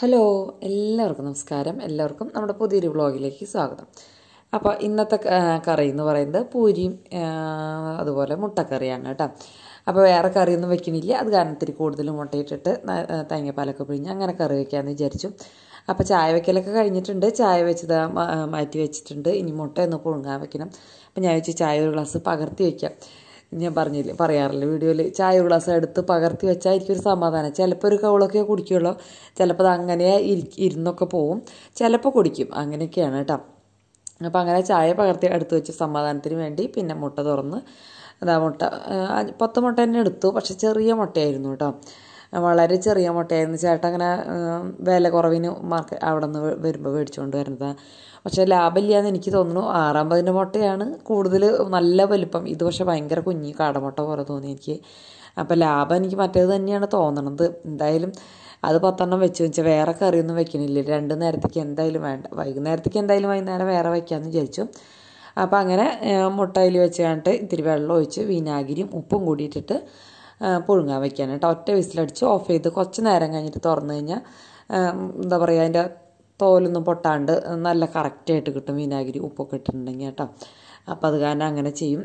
hello എല്ലാവർക്കും നമസ്കാരം എല്ലാവർക്കും നമ്മുടെ പുതിയൊരു വ്ളോഗിലേക്ക് സ്വാഗതം അപ്പോൾ ഇന്നത്തെ കറി എന്ന് പറയുന്നത് പൂരിയും അതുപോലെ മുട്ടക്കറിയാണ് കേട്ടോ അപ്പോൾ വേറെ കറിയൊന്നും വെക്കണില്ല അത് കാരണം ഇത്തിരി കൂടുതൽ മുട്ടയിട്ടിട്ട് പാലൊക്കെ പിഴിഞ്ഞ് അങ്ങനെ കറി വെക്കാമെന്ന് വിചാരിച്ചു അപ്പോൾ ചായ വയ്ക്കലൊക്കെ കഴിഞ്ഞിട്ടുണ്ട് ചായ വെച്ചത് മാറ്റി വെച്ചിട്ടുണ്ട് ഇനി മുട്ട പുഴുങ്ങാൻ വെക്കണം അപ്പോൾ ഞാൻ വെച്ച് ചായ ഒരു ഗ്ലാസ് പകർത്തി വയ്ക്കാം ഞാൻ പറഞ്ഞില്ല പറയാറില്ല വീഡിയോയിൽ ചായ ഗ്ലാസ് എടുത്ത് പകർത്തി വെച്ചാൽ എനിക്കൊരു സമാധാനം ചിലപ്പോൾ ഒരു കവളൊക്കെ കുടിക്കുകയുള്ളൂ ചിലപ്പോൾ അത് അങ്ങനെ ഇരുന്നൊക്കെ പോവും ചിലപ്പോൾ കുടിക്കും അങ്ങനെയൊക്കെയാണ് കേട്ടോ അപ്പോൾ അങ്ങനെ ചായ പകർത്തി എടുത്ത് വെച്ച് സമാധാനത്തിന് വേണ്ടി പിന്നെ മുട്ട തുറന്ന് അതാ മുട്ട പത്ത് മുട്ട തന്നെ എടുത്തു പക്ഷെ ചെറിയ മുട്ടയായിരുന്നു കേട്ടോ വളരെ ചെറിയ മുട്ടയായിരുന്നു ചേട്ടൻ അങ്ങനെ വില കുറവിന് മാർക്ക് അവിടെ നിന്ന് വരുമ്പോൾ മേടിച്ചുകൊണ്ട് വരുന്നതാണ് പക്ഷേ ലാഭമില്ലാന്ന് എനിക്ക് തോന്നുന്നു ആറാമ്പതിൻ്റെ മുട്ടയാണ് കൂടുതൽ നല്ല വലിപ്പം ഇത് പക്ഷേ ഭയങ്കര കുഞ്ഞി കാടമുട്ട പോലെ തോന്നി എനിക്ക് അപ്പോൾ ലാഭം എനിക്ക് മറ്റേത് തന്നെയാണ് തോന്നണത് എന്തായാലും അത് പത്തെണ്ണം വെച്ച് വെച്ചാൽ വേറെ കറിയൊന്നും വെക്കണില്ല രണ്ട് നേരത്തേക്ക് എന്തായാലും വേണ്ട വൈകുന്നേരത്തേക്ക് എന്തായാലും വൈകുന്നേരം വേറെ വയ്ക്കാമെന്ന് വിചാരിച്ചു അപ്പോൾ അങ്ങനെ മുട്ടയിൽ വെച്ച് കഴിഞ്ഞിട്ട് ഇത്തിരി വെള്ളം ഒഴിച്ച് വിനാഗിരിയും ഉപ്പും കൂടിയിട്ടിട്ട് പുഴുങ്ങാൻ വെക്കാൻ കേട്ടോ ഒറ്റ വിസിലടിച്ച് ഓഫ് ചെയ്ത് കുറച്ച് നേരം കഴിഞ്ഞിട്ട് തുറന്നു കഴിഞ്ഞാൽ എന്താ പറയുക അതിൻ്റെ തോലൊന്നും പൊട്ടാണ്ട് നല്ല കറക്റ്റായിട്ട് കിട്ടും വിനാഗിരി ഉപ്പൊക്കെ ഇട്ടിട്ടുണ്ടെങ്കിൽ കേട്ടോ അപ്പോൾ അത് കാരണം അങ്ങനെ ചെയ്യും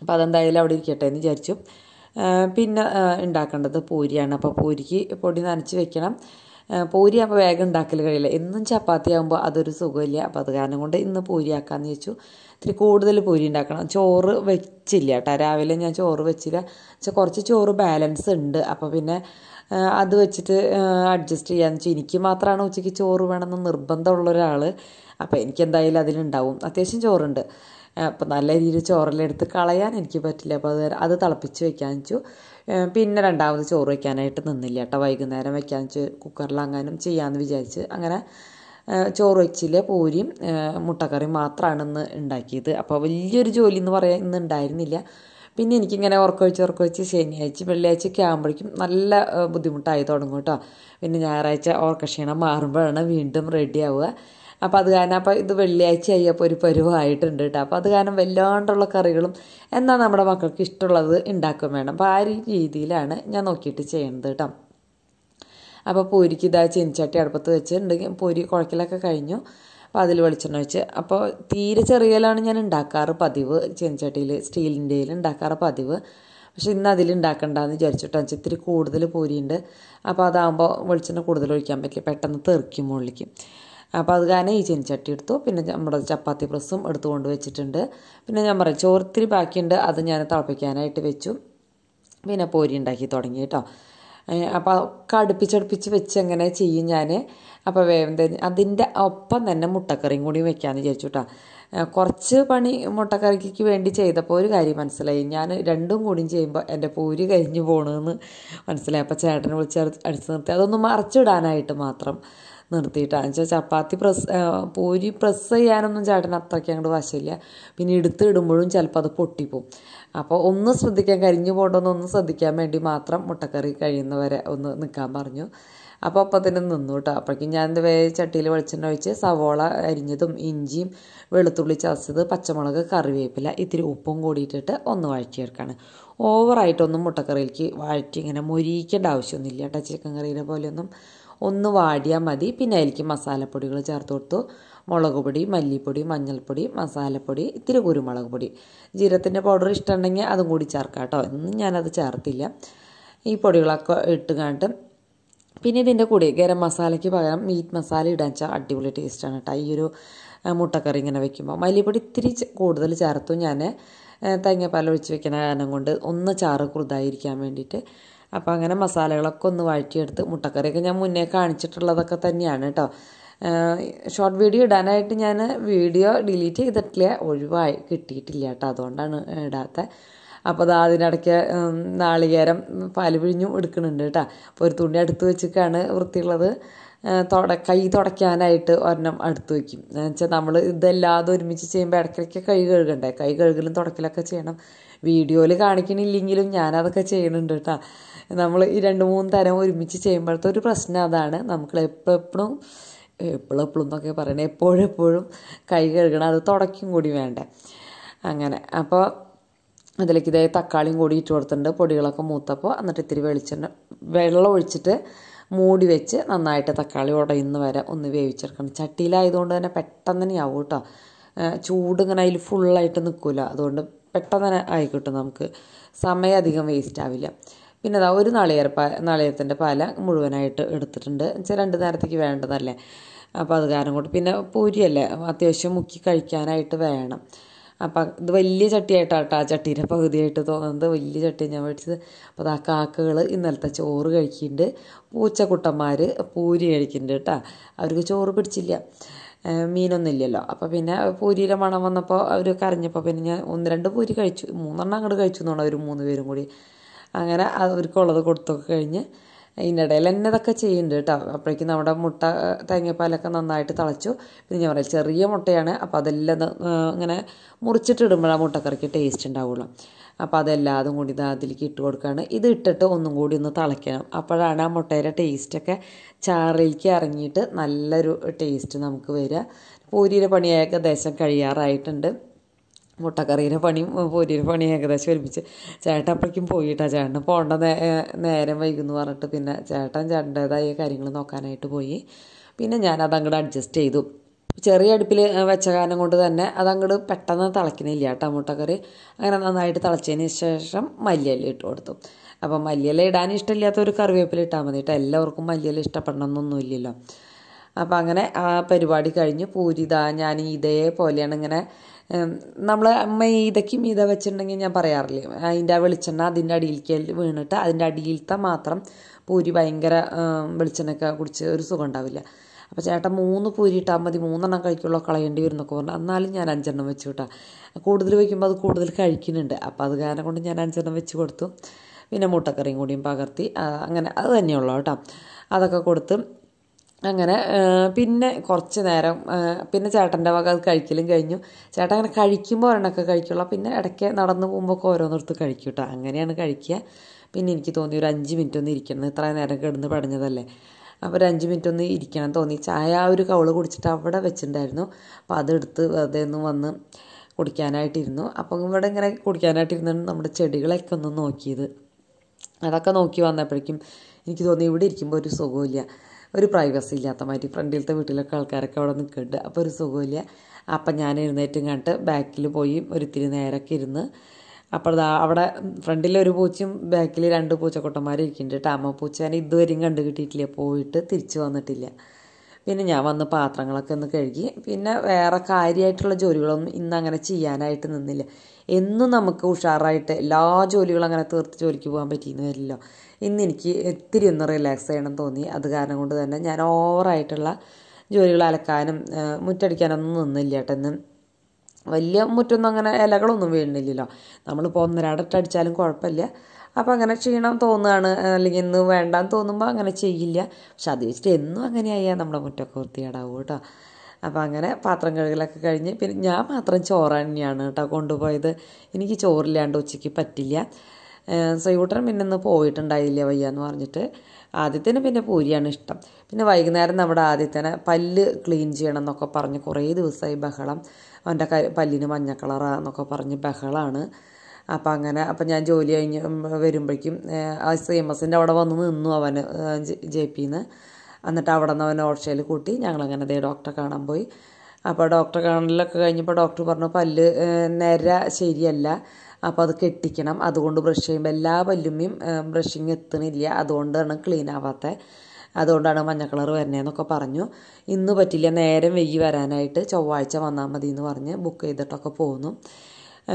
അപ്പോൾ അതെന്തായാലും അവിടെ ഇരിക്കട്ടെ എന്ന് വിചാരിച്ചു പിന്നെ ഉണ്ടാക്കേണ്ടത് പൂരിയാണ് അപ്പോൾ പൂരിക്ക് പൊടി നനച്ച് വെക്കണം പൂരി അപ്പോൾ വേഗം ഉണ്ടാക്കൽ കഴിയില്ല എന്നും ചപ്പാത്തി ആകുമ്പോൾ അതൊരു സുഖമില്ല അപ്പോൾ അത് കാരണം കൊണ്ട് ഇന്ന് പൂരിയാക്കാമെന്ന് ചോദിച്ചു ഇത്തിരി കൂടുതൽ പൂരി ഉണ്ടാക്കണം ചോറ് വെച്ചില്ല കേട്ടോ രാവിലെ ഞാൻ ചോറ് വെച്ചില്ല പക്ഷെ കുറച്ച് ചോറ് ബാലൻസ് ഉണ്ട് അപ്പോൾ പിന്നെ അത് വെച്ചിട്ട് അഡ്ജസ്റ്റ് ചെയ്യാമെന്ന് വെച്ചാൽ എനിക്ക് മാത്രമാണ് ഉച്ചയ്ക്ക് ചോറ് വേണമെന്ന് നിർബന്ധമുള്ള ഒരാൾ അപ്പോൾ എനിക്ക് എന്തായാലും അതിലുണ്ടാവും അത്യാവശ്യം ചോറുണ്ട് അപ്പം നല്ല രീതിയിൽ ചോറെല്ലാം എടുത്ത് കളയാൻ എനിക്ക് പറ്റില്ല അപ്പോൾ അത് അത് തിളപ്പിച്ച് വെക്കാൻ വെച്ചു പിന്നെ രണ്ടാമത് ചോറ് വെക്കാനായിട്ട് നിന്നില്ല കേട്ടോ വൈകുന്നേരം വെക്കാൻ വെച്ച് കുക്കറിൽ അങ്ങാനും ചെയ്യാമെന്ന് വിചാരിച്ച് അങ്ങനെ ചോറ് വെച്ചില്ല പൂരിയും മുട്ടക്കറിയും മാത്രമാണ് ഇന്ന് ഉണ്ടാക്കിയത് അപ്പോൾ വലിയൊരു ജോലി എന്ന് പറയാൻ ഇന്ന് ഉണ്ടായിരുന്നില്ല പിന്നെ എനിക്കിങ്ങനെ ഉറക്കൊഴിച്ച് ഉറക്കൊഴിച്ച് ശനിയാഴ്ച ഒക്കെ ആകുമ്പോഴേക്കും നല്ല ബുദ്ധിമുട്ടായി തുടങ്ങും കേട്ടോ പിന്നെ ഞായറാഴ്ച ഓർക്കക്ഷീണം മാറുമ്പോഴാണ് വീണ്ടും റെഡിയാവുക അപ്പോൾ അത് കാരണം അപ്പോൾ ഇത് വെള്ളിയാഴ്ച ആയി അപ്പോൾ ഒരു പരുവായിട്ടുണ്ട് കേട്ടോ അപ്പോൾ അത് കാരണം വല്ലാണ്ടുള്ള കറികളും എന്നാൽ നമ്മുടെ മക്കൾക്ക് ഇഷ്ടമുള്ളത് ഉണ്ടാക്കുകയും വേണം അപ്പോൾ ആ രീതിയിലാണ് ഞാൻ നോക്കിയിട്ട് ചെയ്യുന്നത് കേട്ടോ അപ്പോൾ പൊരിക്ക് ഇതാ ചീനിച്ചട്ടി അടുപ്പത്ത് വെച്ചിട്ടുണ്ടെങ്കിൽ പൊരി കുഴക്കലൊക്കെ കഴിഞ്ഞു അപ്പോൾ അതിൽ വെളിച്ചെണ്ണ ഒഴിച്ച് അപ്പോൾ തീരെ ചെറിയലാണ് ഞാൻ ഉണ്ടാക്കാറ് പതിവ് ചീനിച്ചട്ടിയിൽ സ്റ്റീലിൻ്റെ ഉണ്ടാക്കാറ് പതിവ് പക്ഷെ ഇന്ന് അതിലുണ്ടാക്കണ്ടെന്ന് വിചാരിച്ചിട്ടോ ഇത്തിരി കൂടുതൽ പൂരിയുണ്ട് അപ്പോൾ അതാകുമ്പോൾ വെളിച്ചെണ്ണ കൂടുതൽ ഒഴിക്കാൻ പറ്റില്ല പെട്ടെന്ന് തെറിക്കും മുകളിലേക്ക് അപ്പോൾ അത് കാരണം ഈ ചെനിച്ചട്ടി എടുത്തു പിന്നെ നമ്മുടെ ചപ്പാത്തി പ്രസ്സും എടുത്തുകൊണ്ട് വെച്ചിട്ടുണ്ട് പിന്നെ ഞാൻ പറയും ചോറിത്തിരി ബാക്കിയുണ്ട് അത് ഞാൻ തിളപ്പിക്കാനായിട്ട് വെച്ചു പിന്നെ പൂരി ഉണ്ടാക്കി തുടങ്ങി കേട്ടോ അപ്പോൾ ഒക്കെ അടുപ്പിച്ചടുപ്പിച്ച് വെച്ച് അങ്ങനെ ചെയ്യും ഞാൻ അപ്പോൾ വേഗം അതിൻ്റെ ഒപ്പം തന്നെ മുട്ടക്കറിയും കൂടി വെക്കാമെന്ന് വിചാരിച്ചു കേട്ടോ കുറച്ച് പണി മുട്ടക്കറിക്ക് വേണ്ടി ചെയ്തപ്പോൾ ഒരു കാര്യം മനസ്സിലായി ഞാൻ രണ്ടും കൂടിയും ചെയ്യുമ്പോൾ എൻ്റെ പൂരി കഴിഞ്ഞ് പോകണമെന്ന് മനസ്സിലായി അപ്പോൾ ചേട്ടനെ വിളിച്ച് അടുത്ത് നിർത്തി അതൊന്ന് മറച്ചിടാനായിട്ട് മാത്രം നിർത്തിയിട്ടാണ് വെച്ചാൽ ചപ്പാത്തി പ്രസ് പൂരി പ്രസ് ചെയ്യാനൊന്നും ചേട്ടൻ അത്രയ്ക്ക് അങ്ങോട്ട് വശമില്ല പിന്നെ എടുത്ത് ഇടുമ്പോഴും ചിലപ്പോൾ അത് പൊട്ടിപ്പോവും അപ്പോൾ ഒന്ന് ശ്രദ്ധിക്കാൻ കരിഞ്ഞു ഒന്ന് ശ്രദ്ധിക്കാൻ വേണ്ടി മാത്രം മുട്ടക്കറി കഴിയുന്നവരെ ഒന്ന് നിൽക്കാൻ പറഞ്ഞു അപ്പോൾ അപ്പം തന്നെ നിന്നു കേട്ടോ അപ്പോഴേക്കും ഞാൻ വേ ചട്ടിയിൽ വെളിച്ചെണ്ണ ഒഴിച്ച് സവോള അരിഞ്ഞതും ഇഞ്ചിയും വെളുത്തുള്ളി ചതച്ചത് പച്ചമുളക് കറിവേപ്പില ഇത്തിരി ഉപ്പും കൂടിയിട്ടിട്ട് ഒന്ന് വഴറ്റിയെടുക്കാണ് ഓവറായിട്ടൊന്നും മുട്ടക്കറിയിലേക്ക് വഴറ്റി ഇങ്ങനെ മുരിക്കേണ്ട ആവശ്യമൊന്നുമില്ല കേട്ടോ ചിക്കൻ കറിയിലെ പോലെയൊന്നും ഒന്ന് വാടിയാൽ മതി പിന്നെ അതിലേക്ക് മസാലപ്പൊടികൾ ചേർത്ത് കൊടുത്തു മുളക് പൊടി മല്ലിപ്പൊടി മഞ്ഞൾപ്പൊടി മസാലപ്പൊടി ഇത്തിരി കുരുമുളക് പൊടി ജീരത്തിൻ്റെ പൗഡർ ഇഷ്ടമുണ്ടെങ്കിൽ അതും കൂടി ചേർക്കാം കേട്ടോ ഇന്നും ഞാനത് ചേർത്തില്ല ഈ പൊടികളൊക്കെ ഇട്ട് കണ്ടിട്ട് പിന്നെ ഇതിൻ്റെ കൂടെ ഗരം മസാലയ്ക്ക് പകരം മീറ്റ് മസാല ഇടാൻ വെച്ചാൽ അടിപൊളി ടേസ്റ്റാണ് കേട്ടോ ഈ ഒരു മുട്ടക്കറി ഇങ്ങനെ വെക്കുമ്പോൾ മല്ലിപ്പൊടി ഇത്തിരി കൂടുതൽ ചേർത്തു ഞാൻ തേങ്ങാപ്പാൽ ഒഴിച്ച് വെക്കണ കാരണം കൊണ്ട് ഒന്ന് ചാറ് കുറുതായിരിക്കാൻ വേണ്ടിയിട്ട് അപ്പോൾ അങ്ങനെ മസാലകളൊക്കെ ഒന്ന് വഴറ്റിയെടുത്ത് മുട്ടക്കറിയൊക്കെ ഞാൻ മുന്നേ കാണിച്ചിട്ടുള്ളതൊക്കെ തന്നെയാണ് കേട്ടോ ഷോർട്ട് വീഡിയോ ഇടാനായിട്ട് ഞാൻ വീഡിയോ ഡിലീറ്റ് ചെയ്തിട്ടില്ല ഒഴിവായി കിട്ടിയിട്ടില്ല കേട്ടോ അതുകൊണ്ടാണ് ഇടാത്ത അപ്പോൾ അത് അതിനിടയ്ക്ക് നാളികേരം പാല് പിഴിഞ്ഞും എടുക്കുന്നുണ്ട് കേട്ടോ അപ്പോൾ ഒരു തുണി അടുത്ത് വെച്ചിട്ടാണ് വൃത്തിയുള്ളത് തുട കൈ തുടയ്ക്കാനായിട്ട് ഒരെണ്ണം അടുത്ത് വയ്ക്കും വെച്ചാൽ നമ്മൾ ഇതെല്ലാതും ഒരുമിച്ച് ചെയ്യുമ്പോൾ ഇടയ്ക്കിടയ്ക്ക് കൈ കഴുകണ്ടേ കൈ കഴുകലും തുടക്കലൊക്കെ ചെയ്യണം വീഡിയോയിൽ കാണിക്കണില്ലെങ്കിലും ഞാനതൊക്കെ ചെയ്യണുണ്ട് കേട്ടോ നമ്മൾ ഈ രണ്ട് മൂന്ന് തരം ഒരുമിച്ച് ചെയ്യുമ്പോഴത്തെ ഒരു പ്രശ്നം അതാണ് നമുക്ക് എപ്പോഴെപ്പോഴും എപ്പോഴെപ്പോഴും എന്നൊക്കെ പറയണേ എപ്പോഴെപ്പോഴും കൈ കഴുകണം അത് തുടയ്ക്കും കൂടി വേണ്ടേ അങ്ങനെ അപ്പോൾ അതിലേക്ക് ഇതേ തക്കാളിയും കൂടി ഇട്ട് കൊടുത്തിട്ടുണ്ട് പൊടികളൊക്കെ മൂത്തപ്പോൾ എന്നിട്ട് ഇത്തിരി വെളിച്ചെണ്ണ വെള്ളം ഒഴിച്ചിട്ട് മൂടി വെച്ച് നന്നായിട്ട് തക്കാളി ഉടയുന്ന വരെ ഒന്ന് വേവിച്ചെടുക്കണം ചട്ടിയിലായതുകൊണ്ട് തന്നെ പെട്ടെന്ന് തന്നെ ആവും കേട്ടോ ചൂട് ഇങ്ങനെ അതിൽ ഫുള്ളായിട്ട് നിൽക്കില്ല അതുകൊണ്ട് പെട്ടെന്ന് തന്നെ ആയിക്കിട്ടും നമുക്ക് സമയം അധികം വേസ്റ്റ് ആവില്ല പിന്നെ അതാ ഒരു നാളികേര പാ നാളികേരത്തിൻ്റെ പാല മുഴുവനായിട്ട് എടുത്തിട്ടുണ്ട് ചില രണ്ട് നേരത്തേക്ക് വേണ്ടതല്ലേ അപ്പോൾ അത് കാരണം കൊണ്ട് പിന്നെ പൂരിയല്ലേ അത്യാവശ്യം മുക്കി കഴിക്കാനായിട്ട് വേണം അപ്പം ഇത് വലിയ കേട്ടോ ആ ചട്ടീൻ്റെ പകുതിയായിട്ട് തോന്നുന്നത് വലിയ ചട്ടി ഞാൻ മേടിച്ചത് അപ്പോൾ അത് ആ കാക്കകൾ ഇന്നലത്തെ ചോറ് കഴിക്കുന്നുണ്ട് പൂച്ചക്കുട്ടന്മാർ പൂരി കഴിക്കുന്നുണ്ട് കേട്ടോ അവർക്ക് ചോറ് പിടിച്ചില്ല മീനൊന്നും ഇല്ലല്ലോ അപ്പോൾ പിന്നെ പൂരിയിലെ മണം വന്നപ്പോൾ അവർ കരഞ്ഞപ്പോൾ പിന്നെ ഞാൻ ഒന്ന് രണ്ട് പൂരി കഴിച്ചു മൂന്നെണ്ണം അങ്ങോട്ട് കഴിച്ചു എന്നാണ് അവർ മൂന്ന് പേരും കൂടി അങ്ങനെ അവർക്കുള്ളത് കൊടുത്തൊക്കെ കഴിഞ്ഞ് അതിൻ്റെ ഇടയിൽ എന്നെ ഇതൊക്കെ ചെയ്യുന്നുണ്ട് കേട്ടോ അപ്പോഴേക്കും നമ്മുടെ മുട്ട തേങ്ങാപ്പാലൊക്കെ നന്നായിട്ട് തിളച്ചു പിന്നെ ഞാൻ പറയാം ചെറിയ മുട്ടയാണ് അപ്പോൾ അതെല്ലാം ഇങ്ങനെ മുറിച്ചിട്ടിടുമ്പോഴാണ് മുട്ടക്കറിക്ക് ടേസ്റ്റ് ഉണ്ടാവുള്ളൂ അപ്പോൾ അതെല്ലാതും കൂടി ഇത് അതിലേക്ക് ഇട്ട് കൊടുക്കുകയാണ് ഇത് ഇട്ടിട്ട് ഒന്നും കൂടി ഒന്ന് തിളയ്ക്കണം അപ്പോഴാണ് ആ മുട്ടയുടെ ടേസ്റ്റൊക്കെ ചാറിലേക്ക് ഇറങ്ങിയിട്ട് നല്ലൊരു ടേസ്റ്റ് നമുക്ക് വരിക പൂരിയുടെ പണിയായൊക്കെ ദേശം കഴിയാറായിട്ടുണ്ട് മുട്ടക്കറീൻ്റെ പണിയും പൊരിയുടെ പണിയും ഏകദേശം ഒരുമിച്ച് ചേട്ടൻ അപ്പോഴേക്കും പോയിട്ടാ ചേട്ടന് പോകേണ്ട നേരം വൈകുന്നു പറഞ്ഞിട്ട് പിന്നെ ചേട്ടൻ ചേട്ടൻ്റേതായ കാര്യങ്ങൾ നോക്കാനായിട്ട് പോയി പിന്നെ ഞാൻ അങ്ങോട്ട് അഡ്ജസ്റ്റ് ചെയ്തു ചെറിയ അടുപ്പിൽ വെച്ച കാലം കൊണ്ട് തന്നെ അങ്ങോട്ട് പെട്ടെന്ന് തിളയ്ക്കുന്നില്ല കേട്ടോ മുട്ടക്കറി അങ്ങനെ നന്നായിട്ട് തിളച്ചതിന് ശേഷം മല്ലിയല്ല ഇട്ട് കൊടുത്തു അപ്പം മല്ലിയല ഇടാൻ ഇഷ്ടമില്ലാത്ത ഒരു കറിവേപ്പില ഇട്ടാൽ മതി കേട്ടോ എല്ലാവർക്കും മല്ലിയല ഇഷ്ടപ്പെടണം അപ്പം അങ്ങനെ ആ പരിപാടി കഴിഞ്ഞ് പൂരിത ഇതാ ഞാൻ ഇതേപോലെയാണ് ഇങ്ങനെ നമ്മൾ അമ്മ ഇതയ്ക്ക് മീത വെച്ചിട്ടുണ്ടെങ്കിൽ ഞാൻ പറയാറില്ലേ അതിൻ്റെ ആ വെളിച്ചെണ്ണ അതിൻ്റെ അടിയിലേക്ക് വീണിട്ട് അതിൻ്റെ അടിയിലത്തെ മാത്രം പൂരി ഭയങ്കര വെളിച്ചെണ്ണൊക്കെ കുടിച്ച് ഒരു സുഖം ഉണ്ടാവില്ല അപ്പോൾ ചേട്ടൻ മൂന്ന് പൂരി ഇട്ടാൽ മതി മൂന്നെണ്ണം കഴിക്കുള്ള കളയേണ്ടി വരും എന്നൊക്കെ പറഞ്ഞു എന്നാലും ഞാൻ അഞ്ചെണ്ണം വെച്ചു കിട്ടാം കൂടുതൽ വയ്ക്കുമ്പോൾ അത് കൂടുതൽ കഴിക്കുന്നുണ്ട് അപ്പം അത് കാരണം കൊണ്ട് ഞാൻ അഞ്ചെണ്ണം വെച്ച് കൊടുത്തു പിന്നെ മുട്ടക്കറിയും കൂടിയും പകർത്തി അങ്ങനെ അത് തന്നെയുള്ളൂ കേട്ടോ അതൊക്കെ കൊടുത്ത് അങ്ങനെ പിന്നെ കുറച്ച് നേരം പിന്നെ ചേട്ടൻ്റെ വക അത് കഴിക്കലും കഴിഞ്ഞു ചേട്ടൻ അങ്ങനെ കഴിക്കുമ്പോൾ ഒരെണ്ണമൊക്കെ കഴിക്കുള്ളൂ പിന്നെ ഇടയ്ക്ക് നടന്നു പോകുമ്പോൾ ഓരോന്നിടത്ത് കഴിക്കും കേട്ടോ അങ്ങനെയാണ് കഴിക്കുക പിന്നെ എനിക്ക് തോന്നി ഒരു അഞ്ച് മിനിറ്റ് ഒന്ന് ഇരിക്കണം ഇത്ര നേരം കിടന്ന് പടഞ്ഞതല്ലേ അപ്പോൾ ഒരു അഞ്ച് മിനിറ്റ് ഒന്ന് ഇരിക്കണം തോന്നി ചായ ആ ഒരു കവള് കുടിച്ചിട്ട് അവിടെ വെച്ചിട്ടുണ്ടായിരുന്നു അപ്പോൾ അതെടുത്ത് വെറുതെ ഒന്ന് വന്ന് കുടിക്കാനായിട്ടിരുന്നു അപ്പം ഇവിടെ ഇങ്ങനെ കുടിക്കാനായിട്ടിരുന്നു നമ്മുടെ ചെടികളൊക്കെ ഒന്ന് നോക്കിയത് അതൊക്കെ നോക്കി വന്നപ്പോഴേക്കും എനിക്ക് തോന്നി ഇവിടെ ഇരിക്കുമ്പോൾ ഒരു സുഖമില്ല ഒരു പ്രൈവസി ഇല്ലാത്ത മാതിരി ഫ്രണ്ടിലത്തെ വീട്ടിലൊക്കെ ആൾക്കാരൊക്കെ അവിടെ നിൽക്കുന്നുണ്ട് അപ്പോൾ ഒരു സുഖമില്ല അപ്പം ഞാൻ എഴുന്നേറ്റും കണ്ട് ബാക്കിൽ പോയി ഒരിത്തിരി നേരൊക്കെ ഇരുന്ന് അപ്പോൾ അവിടെ ഫ്രണ്ടിൽ ഒരു പൂച്ചയും ബാക്കിൽ രണ്ട് പൂച്ചക്കൊട്ടന്മാരും ഇരിക്കുന്നുണ്ട് കേട്ടോ അമ്മ പൂച്ച ഞാൻ ഇതുവരെയും കണ്ടു കിട്ടിയിട്ടില്ല പോയിട്ട് തിരിച്ചു വന്നിട്ടില്ല പിന്നെ ഞാൻ വന്ന് പാത്രങ്ങളൊക്കെ ഒന്ന് കഴുകി പിന്നെ വേറെ കാര്യമായിട്ടുള്ള ജോലികളൊന്നും ഇന്ന് അങ്ങനെ ചെയ്യാനായിട്ട് നിന്നില്ല എന്നും നമുക്ക് ഉഷാറായിട്ട് എല്ലാ ജോലികളും അങ്ങനെ തീർത്ത് ജോലിക്ക് പോകാൻ പറ്റിയെന്ന് വരില്ലോ ഇന്ന് എനിക്ക് ഒത്തിരി ഒന്ന് റിലാക്സ് ചെയ്യണം തോന്നി അത് കാരണം കൊണ്ട് തന്നെ ഞാൻ ഓവറായിട്ടുള്ള ജോലികൾ അലക്കാനും മുറ്റടിക്കാനൊന്നും നിന്നില്ല ഏട്ടെന്ന് വലിയ മുറ്റൊന്നും അങ്ങനെ ഇലകളൊന്നും വീഴുന്നില്ലല്ലോ നമ്മളിപ്പോൾ ഒന്നരാടട്ടടിച്ചാലും കുഴപ്പമില്ല അപ്പോൾ അങ്ങനെ ക്ഷീണം തോന്നുകയാണ് അല്ലെങ്കിൽ ഇന്ന് വേണ്ടാന്ന് തോന്നുമ്പോൾ അങ്ങനെ ചെയ്യില്ല പക്ഷെ അത് വെച്ചിട്ട് എന്നും ആയാൽ നമ്മുടെ മുറ്റൊക്കെ വൃത്തികേടാവും കേട്ടോ അപ്പോൾ അങ്ങനെ പാത്രം കഴുകലൊക്കെ കഴിഞ്ഞ് പിന്നെ ഞാൻ മാത്രം ചോറ് തന്നെയാണ് കേട്ടോ കൊണ്ടുപോയത് എനിക്ക് ചോറില്ലാണ്ട് ഉച്ചയ്ക്ക് പറ്റില്ല സയൂട്ടൻ പിന്നെ ഒന്ന് പോയിട്ടുണ്ടായില്ല വയ്യ എന്ന് പറഞ്ഞിട്ട് ആദ്യത്തിന് പിന്നെ പൂരിയാണ് ഇഷ്ടം പിന്നെ വൈകുന്നേരം നമ്മുടെ ആദ്യത്തിനെ പല്ല് ക്ലീൻ ചെയ്യണം എന്നൊക്കെ പറഞ്ഞ് കുറേ ദിവസമായി ബഹളം അവൻ്റെ പല്ലിന് മഞ്ഞ കളറാണെന്നൊക്കെ പറഞ്ഞ് ബഹളമാണ് അപ്പം അങ്ങനെ അപ്പം ഞാൻ ജോലി കഴിഞ്ഞ് വരുമ്പോഴേക്കും ആ സി എം എസിൻ്റെ അവിടെ വന്ന് നിന്നു അവൻ ജെ പിന്ന് എന്നിട്ട് അവിടെ നിന്ന് അവൻ ഓട്ടോയിൽ കൂട്ടി ഞങ്ങളങ്ങനെ ദേ ഡോക്ടറെ കാണാൻ പോയി അപ്പോൾ ഡോക്ടറെ കാണലൊക്കെ കഴിഞ്ഞപ്പോൾ ഡോക്ടർ പറഞ്ഞു പല്ല് നിര ശരിയല്ല അപ്പോൾ അത് കെട്ടിക്കണം അതുകൊണ്ട് ബ്രഷ് ചെയ്യുമ്പോൾ എല്ലാ പല്ലുമ്മയും ബ്രഷിങ് എത്തണില്ല അതുകൊണ്ടാണ് ക്ലീൻ ആവാത്തത് അതുകൊണ്ടാണ് മഞ്ഞ കളർ വരണേന്നൊക്കെ പറഞ്ഞു ഇന്ന് പറ്റില്ല നേരം വൈകി വരാനായിട്ട് ചൊവ്വാഴ്ച വന്നാൽ മതി എന്ന് പറഞ്ഞ് ബുക്ക് ചെയ്തിട്ടൊക്കെ പോകുന്നു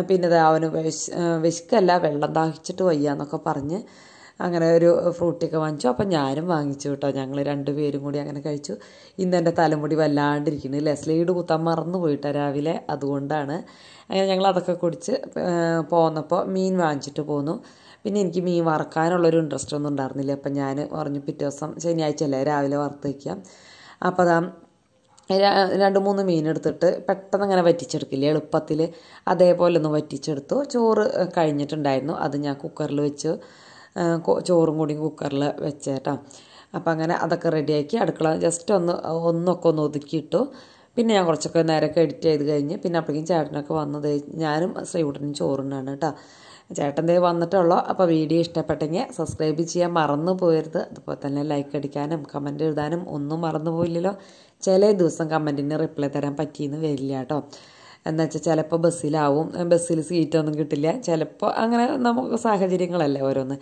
പിന്നെ അവന് വിശ് വിശക്കല്ല വെള്ളം ദാഹിച്ചിട്ട് വയ്യ എന്നൊക്കെ പറഞ്ഞ് അങ്ങനെ ഒരു ഫ്രൂട്ടിയൊക്കെ വാങ്ങിച്ചു അപ്പം ഞാനും വാങ്ങിച്ചു കേട്ടോ ഞങ്ങൾ രണ്ടുപേരും കൂടി അങ്ങനെ കഴിച്ചു ഇന്ന് എൻ്റെ തലമുടി വല്ലാണ്ടിരിക്കുന്നു ഇല്ലേ സ്ലീഡ് കുത്താൻ മറന്നു പോയിട്ടാ രാവിലെ അതുകൊണ്ടാണ് അങ്ങനെ ഞങ്ങൾ അതൊക്കെ കുടിച്ച് പോന്നപ്പോൾ മീൻ വാങ്ങിച്ചിട്ട് പോന്നു പിന്നെ എനിക്ക് മീൻ വറക്കാനുള്ളൊരു ഇൻട്രസ്റ്റ് ഒന്നും ഉണ്ടായിരുന്നില്ല അപ്പം ഞാൻ പറഞ്ഞു പിറ്റേ ദിവസം ശനിയാഴ്ച അല്ലേ രാവിലെ വറുത്ത് വയ്ക്കാം അപ്പോൾ അതാ രണ്ട് മൂന്ന് മീൻ എടുത്തിട്ട് പെട്ടെന്ന് അങ്ങനെ വറ്റിച്ചെടുക്കില്ല എളുപ്പത്തിൽ അതേപോലെ ഒന്ന് വറ്റിച്ചെടുത്തു ചോറ് കഴിഞ്ഞിട്ടുണ്ടായിരുന്നു അത് ഞാൻ കുക്കറിൽ വെച്ച് ചോറും കൂടി കുക്കറിൽ വെച്ചേട്ടാ അപ്പം അങ്ങനെ അതൊക്കെ റെഡിയാക്കി അടുക്കള ജസ്റ്റ് ഒന്ന് ഒന്നൊക്കെ ഒന്ന് ഒതുക്കിയിട്ടു പിന്നെ ഞാൻ കുറച്ചൊക്കെ നേരമൊക്കെ എഡിറ്റ് ചെയ്ത് കഴിഞ്ഞ് പിന്നെ അപ്പോഴേക്കും ചേട്ടനൊക്കെ വന്നത് ഞാനും ശ്രീകുട്ടനും ചോറുണ്ണാണ് കേട്ടോ ചേട്ടൻ്റെ വന്നിട്ടുള്ളൂ അപ്പോൾ വീഡിയോ ഇഷ്ടപ്പെട്ടെങ്കിൽ സബ്സ്ക്രൈബ് ചെയ്യാൻ മറന്നു പോയരുത് അതുപോലെ തന്നെ ലൈക്ക് അടിക്കാനും കമൻറ്റ് എഴുതാനും ഒന്നും മറന്നു പോയില്ലല്ലോ ചില ദിവസം കമൻറ്റിന് റിപ്ലൈ തരാൻ പറ്റിയെന്ന് വരില്ല കേട്ടോ എന്ന് വെച്ചാൽ ചിലപ്പോൾ ബസ്സിലാവും ബസ്സിൽ സീറ്റൊന്നും കിട്ടില്ല ചിലപ്പോൾ അങ്ങനെ നമുക്ക് സാഹചര്യങ്ങളല്ലേ ഓരോന്ന്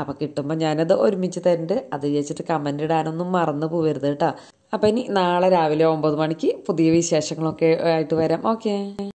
അപ്പോൾ കിട്ടുമ്പോൾ ഞാനത് ഒരുമിച്ച് തരുന്നുണ്ട് അത് വിചാരിച്ചിട്ട് കമൻറ്റ് ഇടാനൊന്നും മറന്നു പോകരുത് കേട്ടോ അപ്പം ഇനി നാളെ രാവിലെ ഒമ്പത് മണിക്ക് പുതിയ വിശേഷങ്ങളൊക്കെ ആയിട്ട് വരാം ഓക്കേ